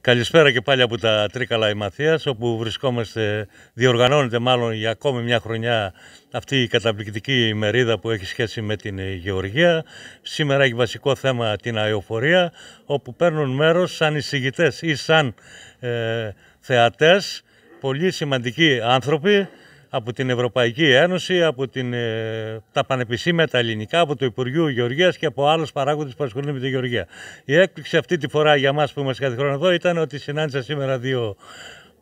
Καλησπέρα και πάλι από τα Τρίκαλα Ημαθίας, όπου βρισκόμαστε, διοργανώνεται μάλλον για ακόμη μια χρονιά αυτή η καταπληκτική μερίδα που έχει σχέση με την ε, γεωργία. Σήμερα έχει βασικό θέμα την αεροφορία, όπου παίρνουν μέρος σαν εισηγητές ή σαν ε, θεατές, πολύ σημαντικοί άνθρωποι, από την Ευρωπαϊκή Ένωση, από την, ε, τα πανεπιστήμια τα ελληνικά, από το Υπουργείο Γεωργίας και από άλλους παράγοντες που ασχολούνται με τη Γεωργία. Η έκπληξη αυτή τη φορά για εμά που είμαστε κάθε χρόνο εδώ ήταν ότι συνάντησα σήμερα δύο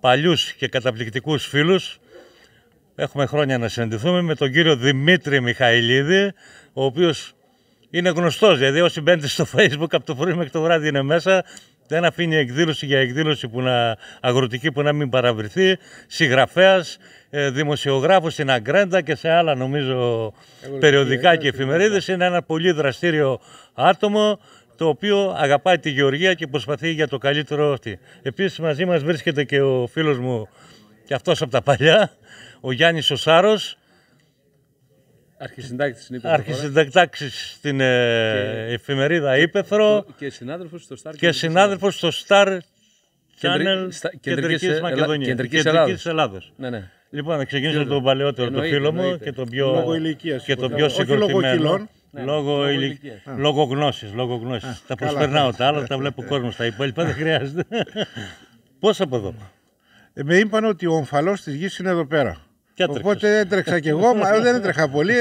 παλιούς και καταπληκτικούς φίλους. Έχουμε χρόνια να συναντηθούμε με τον κύριο Δημήτρη Μιχαηλίδη, ο οποίος είναι γνωστός. Δηλαδή, όσοι μπαίνετε στο Facebook από το πρωί μέχρι το βράδυ είναι μέσα, δεν αφήνει εκδήλωση για εκδήλωση που να, αγροτική που να μην παραβρηθεί. Συγγραφέας, ε, δημοσιογράφος στην Αγκρέντα και σε άλλα νομίζω περιοδικά και εφημερίδες. Είναι ένα πολύ δραστήριο άτομο το οποίο αγαπάει τη γεωργία και προσπαθεί για το καλύτερο αυτή. Επίσης μαζί μας βρίσκεται και ο φίλος μου και αυτός από τα παλιά, ο Γιάννης Σωσάρος, Αρχισυντάκτη στην στην ε, και... εφημερίδα Ήπεθρο. Και συνάδελφος στο Star Και στο Star Channel Κεντρική Μακεδονίας. Κεντρικής Ελλάδα. Ναι, ναι. Λοιπόν, να ξεκινήσω με τον παλαιότερο, φίλο μου και τον πιο, λόγω και τον πιο συγκροτημένο. Ναι, λόγω, γνώση. τα προσπερνάω τα άλλα, τα βλέπω κόσμος. Τα υπόλοιπα δεν χρειάζεται. Πώς από εδώ. Ε, με είπαν ότι ο ομφαλός της γης είναι εδώ πέρα. Οπότε έτρεξα κι εγώ, αλλά δεν έτρεχα πολύ,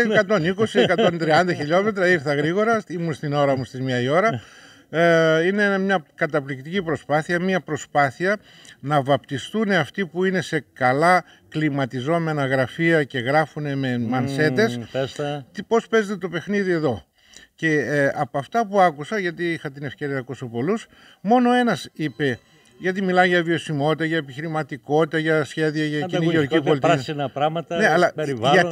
120-130 χιλιόμετρα, ήρθα γρήγορα, ήμουν στην ώρα μου στις μία η ώρα. Ε, είναι μια καταπληκτική ειναι μια προσπάθεια να βαπτιστούν αυτοί που είναι σε καλά κλιματιζόμενα γραφεία και γράφουν με μανσέτες. Mm, τι, πώς παίζεται το παιχνίδι εδώ. Και ε, από αυτά που άκουσα, γιατί είχα την ευκαιρία να ακούσω πολλούς, μόνο ένας είπε γιατί μιλάει για βιωσιμότητα, για επιχειρηματικότητα, για σχέδια για κοινή γεωργική για πράσινα πράγματα, ναι, αλλά περιβάλλον.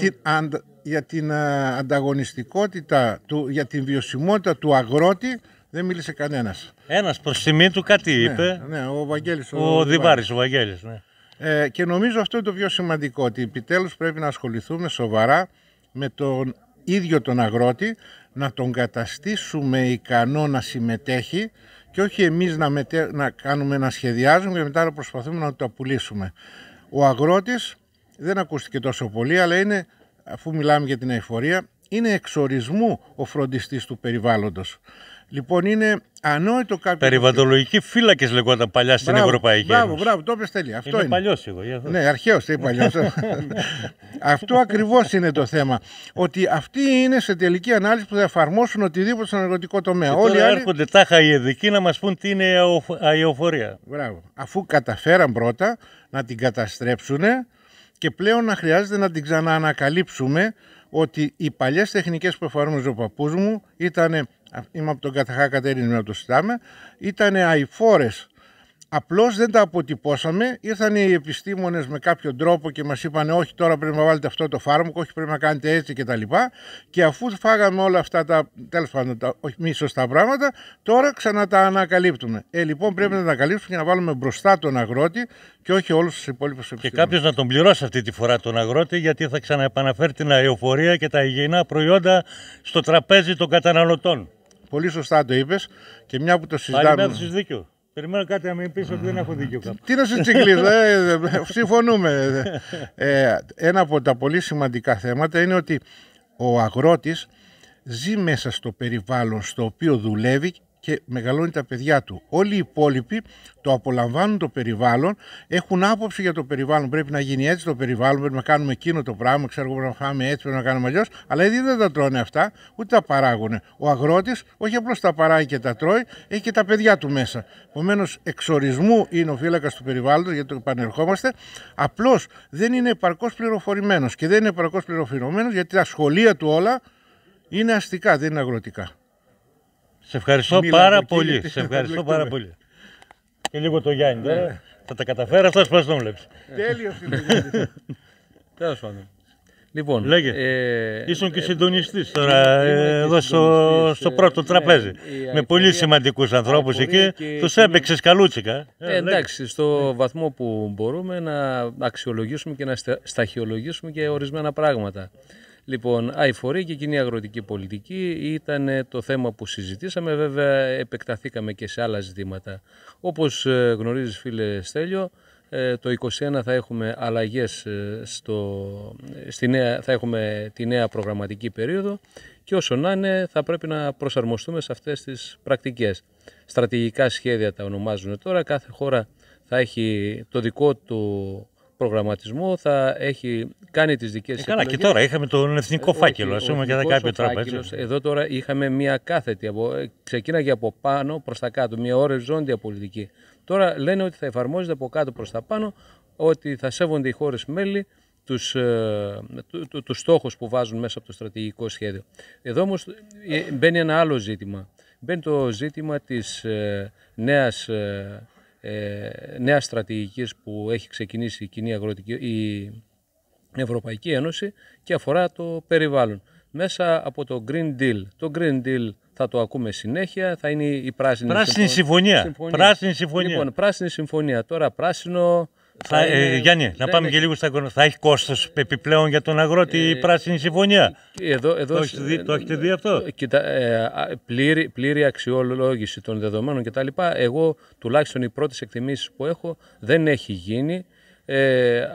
Για την, ε, ανταγωνιστικότητα, του, για την βιωσιμότητα του αγρότη δεν μίλησε κανένας. Ένας προς τιμή του κάτι ναι, είπε. Ναι, ο Βαγγέλης. Ο, ο, Διβάρη, ο Βαγγέλης. Ναι. Ε, και νομίζω αυτό είναι το πιο σημαντικό, ότι επιτέλους πρέπει να ασχοληθούμε σοβαρά με τον ίδιο τον αγρότη, να τον καταστήσουμε ικανό να συμμετέχει και όχι εμείς να, να κάνουμε να σχεδιάζουμε και μετά να προσπαθούμε να το πουλήσουμε. Ο αγρότης δεν ακούστηκε τόσο πολύ, αλλά είναι, αφού μιλάμε για την εφορία, είναι εξορισμού ο φροντιστής του περιβάλλοντος. Λοιπόν, είναι ανόητο κάποιο. Περιβαλλοντολογικοί φύλακε λεγόταν παλιά στην μπράβο, Ευρωπαϊκή Ένωση. Μπράβο, μπράβο, το είπε τέλειο. Αυτό είναι. παλιό εγώ. Ναι, αρχαίο ή παλιός. αυτό ακριβώς είναι το θέμα. Ότι αυτοί είναι σε τελική ανάλυση που θα εφαρμόσουν οτιδήποτε στον εργοτικό τομέα. Και Όλοι τώρα άλλοι... έρχονται τάχα οι να μας πούν τι είναι η αεοφορία. Μπράβο. Αφού καταφέραν πρώτα να την καταστρέψουν και πλέον να χρειάζεται να την ξαναανακαλύψουμε ότι οι παλιές τεχνικές που εφαρμόζει ο παππούς μου ήταν, είμαι από τον Καθαχά Κατερίνη, να το συζητάμε, ήταν αϊφόρες. Απλώς δεν τα αποτυπώσαμε. Ήρθαν οι επιστήμονες με κάποιο τρόπο και μας είπαν: Όχι, τώρα πρέπει να βάλετε αυτό το φάρμακο, όχι, πρέπει να κάνετε έτσι τα λοιπά και αφού φάγαμε όλα αυτά τα τέλος πάντων όχι μη σωστά πράγματα, τώρα ξανά τα ανακαλύπτουμε. Ε, λοιπόν, πρέπει να τα ανακαλύψουμε και να βάλουμε μπροστά τον αγρότη και όχι όλους τους υπόλοιπους επιστήμονες. Και κάποιος να τον πληρώσει αυτή τη φορά τον αγρότη, γιατί θα ξαναεπαναφέρει την αεροφορία και τα υγιεινά προϊόντα στο τραπέζι των καταναλωτών. Πολύ σωστά το είπες και μια που το συζητάμε. Πάλι Περιμένω κάτι να μην πεις ότι δεν έχω δίκιο κάπου. Τι να σου τσιγκλίζω, ε, ε, συμφωνούμε. Ε, ένα από τα πολύ σημαντικά θέματα είναι ότι ο αγρότης ζει μέσα στο περιβάλλον στο οποίο δουλεύει και μεγαλώνει τα παιδιά του. Όλοι οι υπόλοιποι το απολαμβάνουν το περιβάλλον, έχουν άποψη για το περιβάλλον. Πρέπει να γίνει έτσι το περιβάλλον, πρέπει να κάνουμε εκείνο το πράγμα, ξέρω πρέπει να φάμε έτσι, πρέπει να κάνουμε αλλιώς. Αλλά ήδη δεν τα τρώνε αυτά, ούτε τα παράγουν. Ο αγρότης όχι απλώς τα παράγει και τα τρώει, έχει και τα παιδιά του μέσα. Επομένως, εξορισμού είναι ο φύλακας του περιβάλλοντος, γιατί το επανερχόμαστε. Απλώς δεν είναι επαρκώς πληροφορημένος και δεν είναι επαρκώς πληροφορημένος γιατί τα σχολεία του όλα είναι αστικά, δεν είναι αγροτικά. Σε ευχαριστώ Μίλα πάρα πολύ. Και... Σε ευχαριστώ πάρα πολύ. Και λίγο το Γιάννη ναι. τώρα. Θα τα καταφέρω, αυτό πώ τον βλέπει. Τέλειος είναι. Τέλος πάντων. Λοιπόν, Λέγε, ε, ήσουν και ε, συντονιστής ε, τώρα ε, εδώ στο, στο πρώτο ναι, τραπέζι. με πολύ σημαντικούς ανθρώπους εκεί. Του έπαιξες καλούτσικα. εντάξει, στο ναι. βαθμό που μπορούμε να αξιολογήσουμε και να σταχυολογήσουμε και ορισμένα πράγματα. Λοιπόν, αηφορή και κοινή αγροτική πολιτική ήταν ε, το θέμα που συζητήσαμε. Βέβαια, επεκταθήκαμε και σε άλλα ζητήματα. Όπως ε, γνωρίζεις φίλε Στέλιο, ε, το 2021 θα έχουμε αλλαγές, στο, στη νέα, θα έχουμε τη νέα προγραμματική περίοδο και όσο να είναι θα πρέπει να προσαρμοστούμε σε αυτές τις πρακτικές. Στρατηγικά σχέδια τα ονομάζουν τώρα, κάθε χώρα θα έχει το δικό του προγραμματισμό, θα έχει κάνει τις δικές του. Ε, καλά, και τώρα είχαμε τον εθνικό ε, φάκελο, ας πούμε, για κάποιο τρόπο. Εδώ τώρα είχαμε μια κάθετη, από, ε, ξεκίναγε από πάνω προς τα κάτω, μια οριζόντια πολιτική. Τώρα λένε ότι θα εφαρμόζεται από κάτω προς τα πάνω, ότι θα σέβονται οι χώρες μέλη τους, του, τους στόχους που βάζουν μέσα από το στρατηγικό σχέδιο. Εδώ όμως μπαίνει ένα άλλο ζήτημα. Μπαίνει το ζήτημα της νέα νέας, νέας στρατηγικής που έχει ξεκινήσει η κοινή αγροτική, η, Ευρωπαϊκή Ένωση και αφορά το περιβάλλον. Μέσα από το Green Deal. Το Green Deal θα το ακούμε συνέχεια, θα είναι η πράσινη, πράσινη συμφωνία. Πράσινη συμφωνία. Λοιπόν, πράσινη συμφωνία. Τώρα πράσινο... Θα, ε, Γιάννη, να πάμε και λίγο στα οικονομικά. Θα έχει κόστος επιπλέον για τον αγρότη η ε, πράσινη συμφωνία. Εδώ, εδώ, το, έχετε ε, δει, αυτό. Κοίτα, πλήρη, πλήρη αξιολόγηση των δεδομένων κτλ. Εγώ τουλάχιστον οι πρώτες εκτιμήσεις που έχω δεν έχει γίνει. Ε,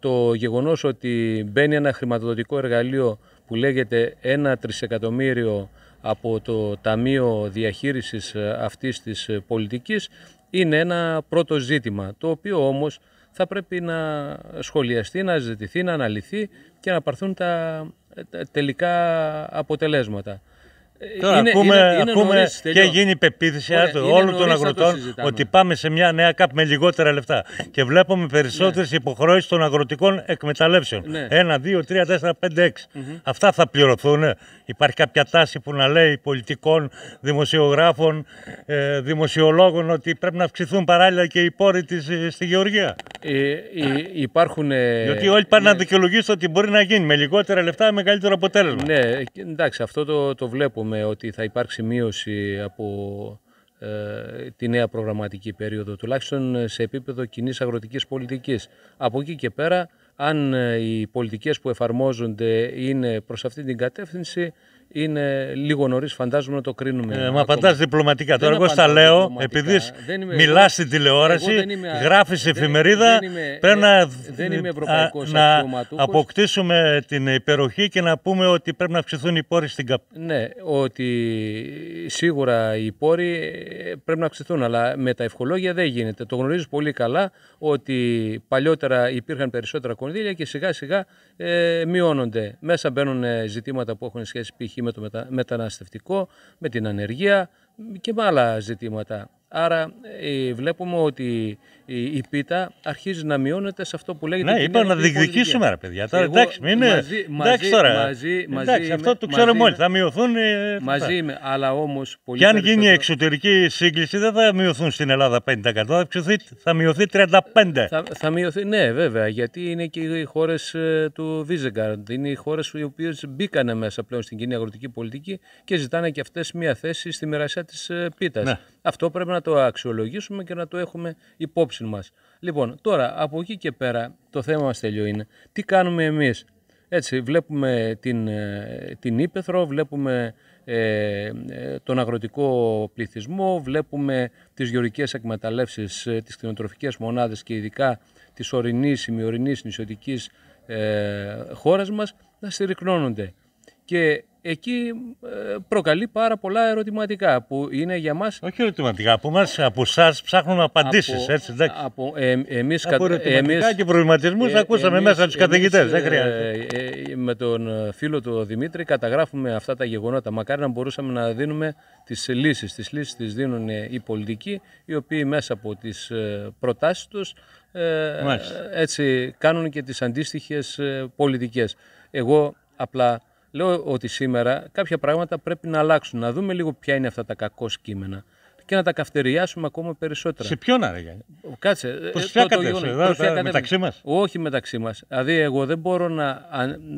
το γεγονός ότι μπαίνει ένα χρηματοδοτικό εργαλείο που λέγεται ένα τρισεκατομμύριο από το Ταμείο Διαχείρισης ε, αυτής της ε, πολιτικής είναι ένα πρώτο ζήτημα, το οποίο όμως θα πρέπει να σχολιαστεί, να ζητηθεί, να αναλυθεί και να παρθούν τα τελικά αποτελέσματα. Ε, Τώρα είναι, ακούμε, είναι, είναι ακούμε νωρίς, και γίνει η πεποίθηση όλων των αγροτών ότι πάμε σε μια νέα ΚΑΠ με λιγότερα λεφτά. Και βλέπουμε περισσότερες ναι. υποχρεώσεις των αγροτικών εκμεταλλεύσεων. Ναι. Ένα, δύο, τρία, τέσσερα, πέντε, έξι. Αυτά θα πληρωθούν. Υπάρχει κάποια τάση που να λέει πολιτικών, δημοσιογράφων, ε, δημοσιολόγων ότι πρέπει να αυξηθούν παράλληλα και οι πόροι της ε, στη Γεωργία. Ε, υπάρχουν. Γιατί όλοι πάνε να δικαιολογήσουν ότι μπορεί να γίνει με λιγότερα λεφτά μεγαλύτερο αποτέλεσμα. Ναι, εντάξει, αυτό το, το βλέπουμε με ότι θα υπάρξει μείωση από ε, τη νέα προγραμματική περίοδο, τουλάχιστον σε επίπεδο κοινής αγροτικής πολιτικής. Από εκεί και πέρα, αν ε, οι πολιτικές που εφαρμόζονται είναι προς αυτή την κατεύθυνση, είναι λίγο νωρίς, φαντάζομαι να το κρίνουμε. Ε, μα απαντάς διπλωματικά. Τώρα, εγώ στα λέω, επειδή μιλά στην τηλεόραση, γράφει εφημερίδα, πρέπει να, ε, ε, αποκτήσουμε την υπεροχή και να πούμε ότι πρέπει να αυξηθούν οι πόροι στην ΚΑΠ. Ναι, ότι σίγουρα οι πόροι πρέπει να αυξηθούν, αλλά με τα ευχολόγια δεν γίνεται. Το γνωρίζω πολύ καλά ότι παλιότερα υπήρχαν περισσότερα κονδύλια και σιγά σιγά μειώνονται. Μέσα μπαίνουν ζητήματα που έχουν σχέση π.χ ισχύει με το μεταναστευτικό, με την ανεργία και με άλλα ζητήματα. Άρα ε, βλέπουμε ότι η, η πίτα αρχίζει να μειώνεται σε αυτό που λέγεται. Ναι, είπα να διεκδικήσουμε, ρε παιδιά. Τώρα, εντάξει, μην Μαζί, Μαζί, μαζί, εντάξει, αυτό το ξέρουμε όλοι. Θα μειωθούν. Ε, μαζί είμαι, αλλά όμως. Και αν γίνει εξωτερική σύγκληση, δεν θα μειωθούν στην Ελλάδα 50%. Θα, θα μειωθεί 35%. Θα, θα μειωθεί, ναι, βέβαια. Γιατί είναι και οι χώρες ε, του Βίζεγκαρντ. Είναι οι χώρες οι οποίες μπήκανε μέσα πλέον στην κοινή αγροτική πολιτική και ζητάνε και αυτές μία θέση στη μοιρασιά της ε, πίτας. Ναι. Αυτό πρέπει να το αξιολογήσουμε και να το έχουμε υπόψη Λοιπόν, τώρα από εκεί και πέρα το θέμα μας τελειώ είναι τι κάνουμε εμείς. Έτσι, βλέπουμε την, ε, την βλέπουμε ε, τον αγροτικό πληθυσμό, βλέπουμε τις γεωρικές εκμεταλλεύσεις, ε, τις κτηνοτροφικές μονάδες και ειδικά της ορεινής, ημιορεινής, νησιωτικής ε, χώρας μας να συρρυκνώνονται. Και εκεί ε, προκαλεί πάρα πολλά ερωτηματικά που είναι για μας... Όχι ερωτηματικά, από εμάς, από εσάς ψάχνουν απαντήσεις, από, έτσι, εντάξει. Από, ε, εμείς, από ερωτηματικά εμείς, και προβληματισμούς ε, ακούσαμε εμείς, μέσα τους καθηγητές, δεν ε, χρειάζεται. Ε, ε, με τον φίλο του Δημήτρη καταγράφουμε αυτά τα γεγονότα. Μακάρι να μπορούσαμε να δίνουμε τις λύσεις. Τις λύσεις τις δίνουν οι πολιτικοί, οι οποίοι μέσα από τις προτάσεις τους έτσι, κάνουν και τις αντίστοιχες πολιτικές. Εγώ απλά Λέω ότι σήμερα κάποια πράγματα πρέπει να αλλάξουν. Να δούμε λίγο ποια είναι αυτά τα κακό σκήμενα και να τα καυτεριάσουμε ακόμα περισσότερα. Σε ποιον άραγε. Κάτσε. Ε, Προσφιά ε, φτιάκατε, Μεταξύ μας. Όχι μεταξύ μας. Δηλαδή, εγώ δεν μπορώ, να,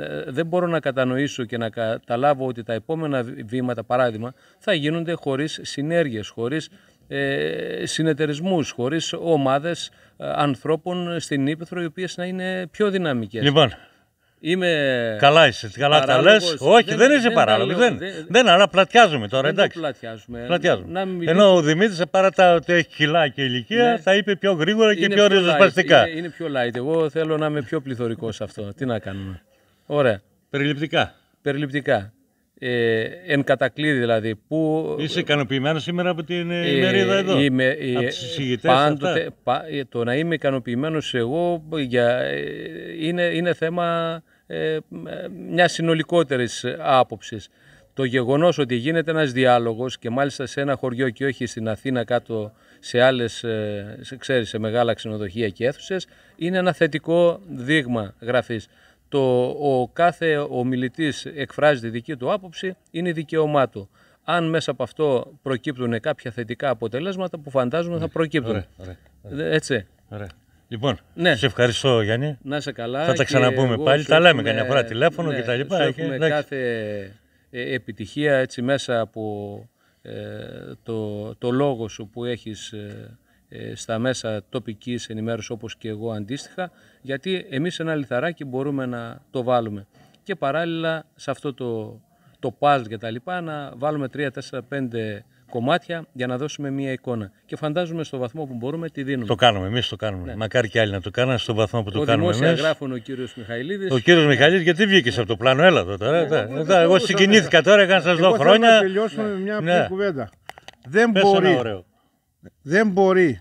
ε, δεν μπορώ να κατανοήσω και να καταλάβω ότι τα επόμενα βήματα, παράδειγμα, θα γίνονται χωρίς συνέργειες, χωρίς ε, συνεταιρισμούς, χωρίς ομάδες ανθρώπων στην Ήπεθρο οι οποίες να είναι πιο δυναμικές. Λοιπόν, Είμαι... Καλά είσαι, καλά τα λες. Όχι, δεν, δεν είσαι παράλογο. Δεν, δεν, δεν, αλλά πλατιάζουμε τώρα, δεν εντάξει. Πλατιάζουμε. πλατιάζουμε. Ενώ ο Δημήτρης, παρά τα ότι έχει κιλά και ηλικία, ναι. θα είπε πιο γρήγορα και πιο ριζοσπαστικά. Είναι, πιο light. Εγώ θέλω να είμαι πιο πληθωρικός σε αυτό. Τι να κάνουμε. Ωραία. Περιληπτικά. Περιληπτικά. Ε, εν κατακλείδη δηλαδή. Που... Είσαι ικανοποιημένος σήμερα από την ε, ημερίδα εδώ. Είμαι, ε, από τις πάντοτε, ε, το να είμαι ικανοποιημένος εγώ για, ε, είναι, είναι θέμα ε, μια συνολικότερης άποψης. Το γεγονός ότι γίνεται ένας διάλογος και μάλιστα σε ένα χωριό και όχι στην Αθήνα κάτω σε άλλες, ε, σε, ξέρεις, σε μεγάλα ξενοδοχεία και αίθουσες, είναι ένα θετικό δείγμα γραφή. Το, ο κάθε ομιλητής εκφράζει τη δική του άποψη, είναι δικαίωμά του. Αν μέσα από αυτό προκύπτουν κάποια θετικά αποτελέσματα που φαντάζομαι θα ναι. προκύπτουν. ωραία, έτσι. Λοιπόν, ναι. σε ευχαριστώ Γιάννη. Να σε καλά. Θα τα ξαναπούμε πάλι. Τα λέμε καμιά φορά τηλέφωνο ναι, και τα Έχουμε κάθε ε, επιτυχία έτσι μέσα από ε, το, το λόγο σου που έχεις ε, στα μέσα τοπικής ενημέρωσης όπως και εγώ αντίστοιχα γιατί εμείς ένα λιθαράκι μπορούμε να το βάλουμε και παράλληλα σε αυτό το, το κτλ. και να βάλουμε 3, 4, 5 κομμάτια για να δώσουμε μία εικόνα. Και φαντάζομαι στο βαθμό που μπορούμε τη δίνουμε. Το κάνουμε, εμείς το κάνουμε. Ναι. Μακάρι και άλλοι να το κάνουν στο βαθμό που το κάνουμε εμεί. γράφουν ο κύριος Μιχαηλίδης. Ο κύριος Μιχαηλίδης, γιατί βγήκες από το πλάνο, έλα εδώ τώρα. Ναι, ναι, ναι, εγώ συγκινήθηκα τώρα, έκανα σας δω χρόνια. τελειώσουμε μια Δεν μπορεί. Δεν μπορεί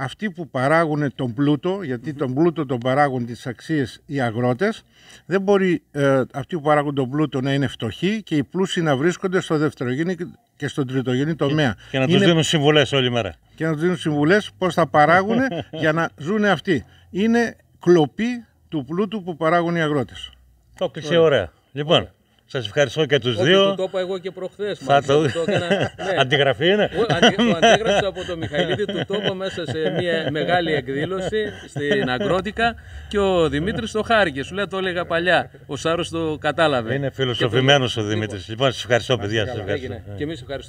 αυτοί που παράγουν τον πλούτο, γιατί τον πλούτο τον παράγουν τις αξίες οι αγρότες, δεν μπορεί ε, αυτοί που παράγουν τον πλούτο να είναι φτωχοί και οι πλούσιοι να βρίσκονται στο δευτερογενή και στον τριτογενή τομέα. Και, και να τους δίνουν συμβουλές όλη μέρα. Και να τους δίνουν συμβουλές πώς θα παράγουν για να ζουν αυτοί. Είναι κλοπή του πλούτου που παράγουν οι αγρότες. Το κλεισί ωραία. Λοιπόν, Σας ευχαριστώ και τους δύο. το είπα εγώ και προχθές. το, ναι. Αντιγραφή είναι. το αντίγραψα από τον Μιχαηλίδη, του το μέσα σε μια μεγάλη εκδήλωση στην Αγκρότικα και ο Δημήτρης το χάρηκε. Σου λέει το έλεγα παλιά. Ο Σάρος το κατάλαβε. Είναι φιλοσοφημένος ο Δημήτρης. Λοιπόν, λοιπόν σας ευχαριστώ, παιδιά. Σας ευχαριστώ.